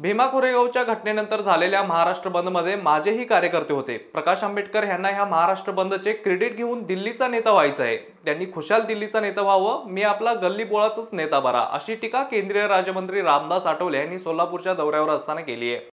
भीमा कोरेगावच्या घटनेनंतर झालेल्या महाराष्ट्र बंदमध्ये माझेही कार्यकर्ते होते प्रकाश आंबेडकर यांना ह्या महाराष्ट्र बंदचे क्रेडिट घेऊन दिल्लीचा नेता व्हायचा आहे त्यांनी खुशाल दिल्लीचा नेता व्हावं मी आपला गल्ली बोळाचाच नेता बरा अशी टीका केंद्रीय राज्यमंत्री रामदास आठवले यांनी सोलापूरच्या दौऱ्यावर असताना केली आहे